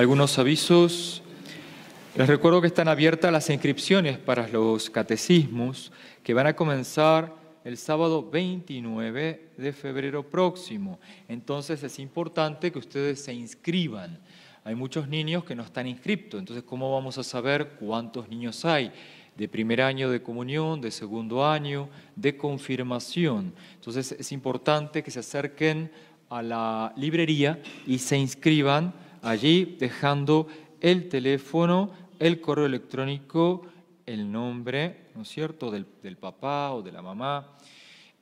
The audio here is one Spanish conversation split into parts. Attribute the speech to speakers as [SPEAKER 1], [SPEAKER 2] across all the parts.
[SPEAKER 1] Algunos avisos. Les recuerdo que están abiertas las inscripciones para los catecismos que van a comenzar el sábado 29 de febrero próximo. Entonces es importante que ustedes se inscriban. Hay muchos niños que no están inscriptos, entonces ¿cómo vamos a saber cuántos niños hay? de primer año de comunión, de segundo año, de confirmación. Entonces es importante que se acerquen a la librería y se inscriban allí dejando el teléfono, el correo electrónico, el nombre, ¿no es cierto?, del, papá o de la mamá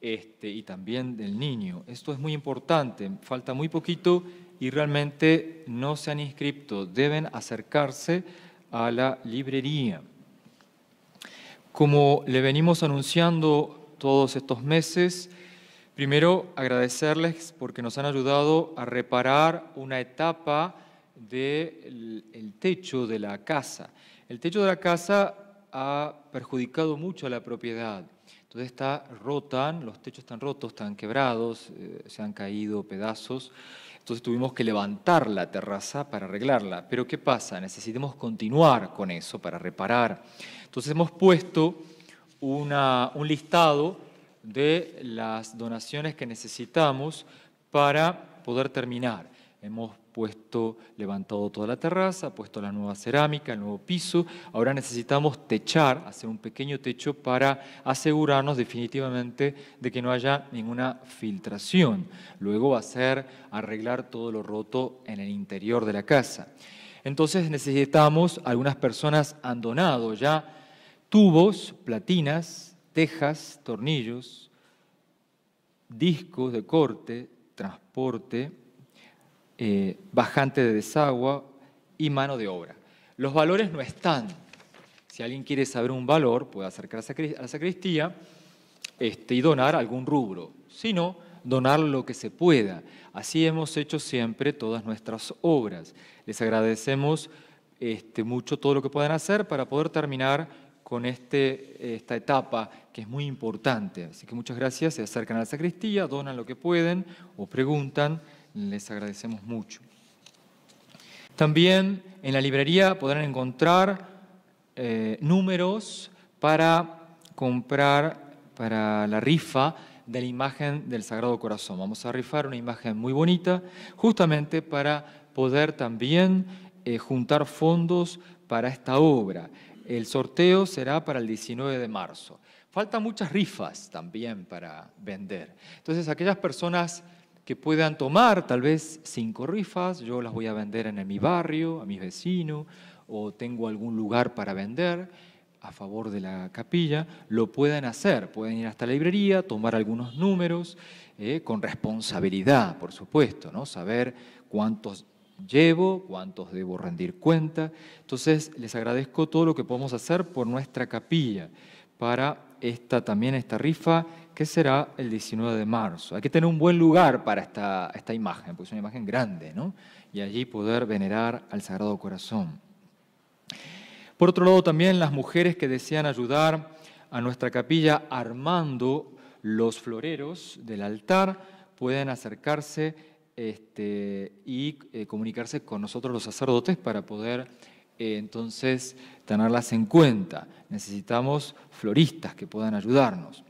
[SPEAKER 1] este, y también del niño. Esto es muy importante, falta muy poquito y realmente no se han inscrito, deben acercarse a la librería. Como le venimos anunciando todos estos meses, primero agradecerles porque nos han ayudado a reparar una etapa del de techo de la casa. El techo de la casa ha perjudicado mucho a la propiedad. Entonces está rotan, los techos están rotos, están quebrados, eh, se han caído pedazos. Entonces tuvimos que levantar la terraza para arreglarla. Pero ¿qué pasa? Necesitamos continuar con eso para reparar. Entonces hemos puesto un listado de las donaciones que necesitamos para poder terminar. Hemos puesto, levantado toda la terraza, puesto la nueva cerámica, el nuevo piso. Ahora necesitamos techar, hacer un pequeño techo para asegurarnos definitivamente de que no haya ninguna filtración. Luego va a ser arreglar todo lo roto en el interior de la casa. Entonces necesitamos, algunas personas han donado ya tubos, platinas, tejas, tornillos, discos de corte, transporte, eh, bajante de desagua y mano de obra. Los valores no están. Si alguien quiere saber un valor, puede acercarse a la sacristía este, y donar algún rubro. sino donar lo que se pueda. Así hemos hecho siempre todas nuestras obras. Les agradecemos este, mucho todo lo que puedan hacer para poder terminar con este, esta etapa que es muy importante. Así que muchas gracias, se acercan a la sacristía, donan lo que pueden o preguntan les agradecemos mucho. También en la librería podrán encontrar eh, números para comprar para la rifa de la imagen del Sagrado Corazón. Vamos a rifar una imagen muy bonita, justamente para poder también eh, juntar fondos para esta obra. El sorteo será para el 19 de marzo. Faltan muchas rifas también para vender. Entonces, aquellas personas que puedan tomar tal vez cinco rifas, yo las voy a vender en mi barrio, a mis vecinos, o tengo algún lugar para vender a favor de la capilla, lo pueden hacer, pueden ir hasta la librería, tomar algunos números, eh, con responsabilidad, por supuesto, ¿no? saber cuántos llevo, cuántos debo rendir cuenta. Entonces, les agradezco todo lo que podemos hacer por nuestra capilla para esta, también esta rifa, que será el 19 de marzo. Hay que tener un buen lugar para esta, esta imagen, porque es una imagen grande, ¿no? Y allí poder venerar al Sagrado Corazón. Por otro lado, también las mujeres que desean ayudar a nuestra capilla armando los floreros del altar pueden acercarse este, y eh, comunicarse con nosotros los sacerdotes para poder eh, entonces tenerlas en cuenta. Necesitamos floristas que puedan ayudarnos.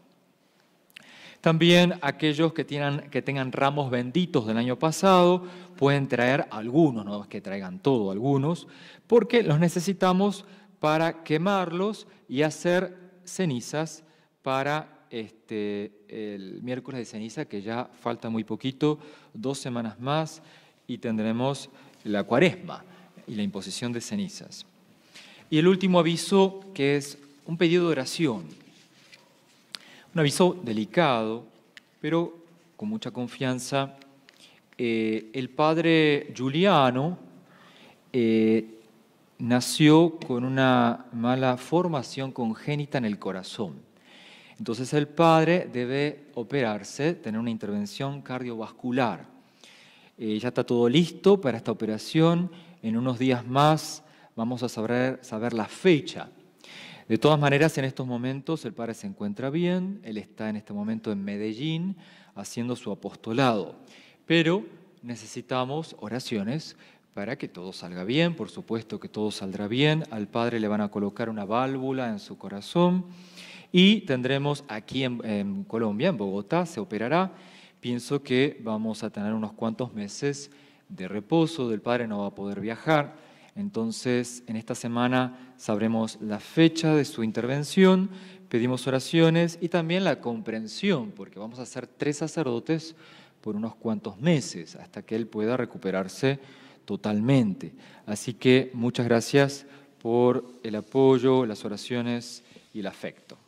[SPEAKER 1] También aquellos que, tengan ramos benditos del año pasado pueden traer algunos, no es que traigan todo, algunos, porque los necesitamos para quemarlos y hacer cenizas para este, el miércoles de ceniza, que ya falta muy poquito, dos semanas más, y tendremos la cuaresma y la imposición de cenizas. Y el último aviso, que es un pedido de oración. Un aviso delicado, pero con mucha confianza. Eh, el padre Giuliano eh, nació con una mala formación congénita en el corazón. Entonces el padre debe operarse, tener una intervención cardiovascular. Eh, ya está todo listo para esta operación en unos días más vamos a saber, la fecha. De todas maneras, en estos momentos el Padre se encuentra bien, él está en este momento en Medellín haciendo su apostolado, pero necesitamos oraciones para que todo salga bien, por supuesto que todo saldrá bien, al Padre le van a colocar una válvula en su corazón y tendremos aquí en, en Colombia, en Bogotá, se operará, pienso que vamos a tener unos cuantos meses de reposo del padre, no va a poder viajar. Entonces, en esta semana sabremos la fecha de su intervención, pedimos oraciones y también la comprensión, porque vamos a ser tres sacerdotes por unos cuantos meses hasta que él pueda recuperarse totalmente. Así que muchas gracias por el apoyo, las oraciones y el afecto.